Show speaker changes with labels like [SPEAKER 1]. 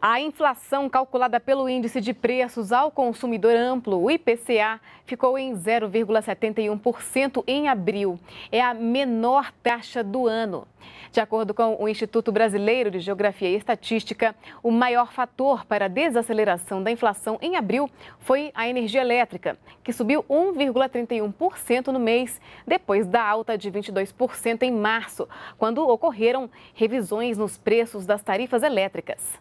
[SPEAKER 1] A inflação calculada pelo Índice de Preços ao Consumidor Amplo, o IPCA, ficou em 0,71% em abril. É a menor taxa do ano. De acordo com o Instituto Brasileiro de Geografia e Estatística, o maior fator para a desaceleração da inflação em abril foi a energia elétrica, que subiu 1,31% no mês, depois da alta de 22% em março, quando ocorreram revisões nos preços das tarifas elétricas.